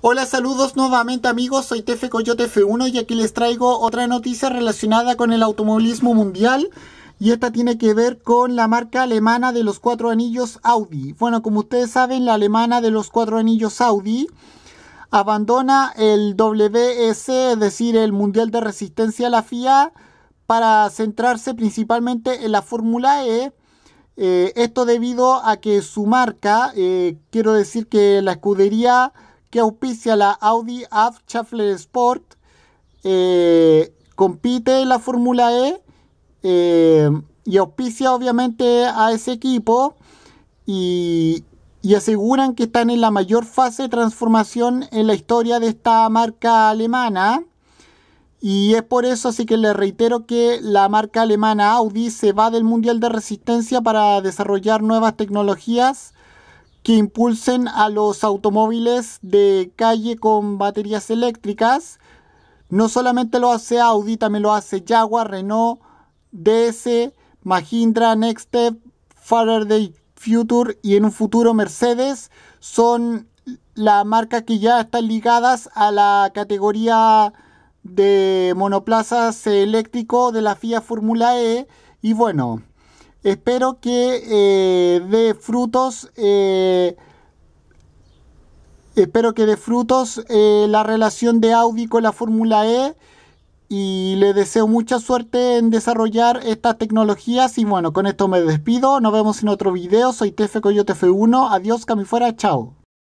Hola, saludos nuevamente amigos, soy Tefe Coyote F1 y aquí les traigo otra noticia relacionada con el automovilismo mundial y esta tiene que ver con la marca alemana de los cuatro anillos Audi. Bueno, como ustedes saben, la alemana de los cuatro anillos Audi abandona el WS, es decir, el Mundial de Resistencia a la FIA, para centrarse principalmente en la Fórmula E. Eh, esto debido a que su marca, eh, quiero decir que la escudería que auspicia la Audi AF Shuffle Sport, eh, compite en la Fórmula E eh, y auspicia obviamente a ese equipo y, y aseguran que están en la mayor fase de transformación en la historia de esta marca alemana. Y es por eso, así que les reitero que la marca alemana Audi se va del Mundial de Resistencia para desarrollar nuevas tecnologías que impulsen a los automóviles de calle con baterías eléctricas. No solamente lo hace Audi, también lo hace Jaguar, Renault, DS, Mahindra, Nextep, Faraday Future y en un futuro Mercedes. Son las marcas que ya están ligadas a la categoría de monoplazas eléctrico de la FIA Fórmula E. Y bueno, eh, eh, espero que dé frutos. espero eh, que frutos la relación de Audi con la Fórmula E. Y le deseo mucha suerte en desarrollar estas tecnologías. Y bueno, con esto me despido. Nos vemos en otro video. Soy TF Coyote F1. Adiós, fuera. Chao.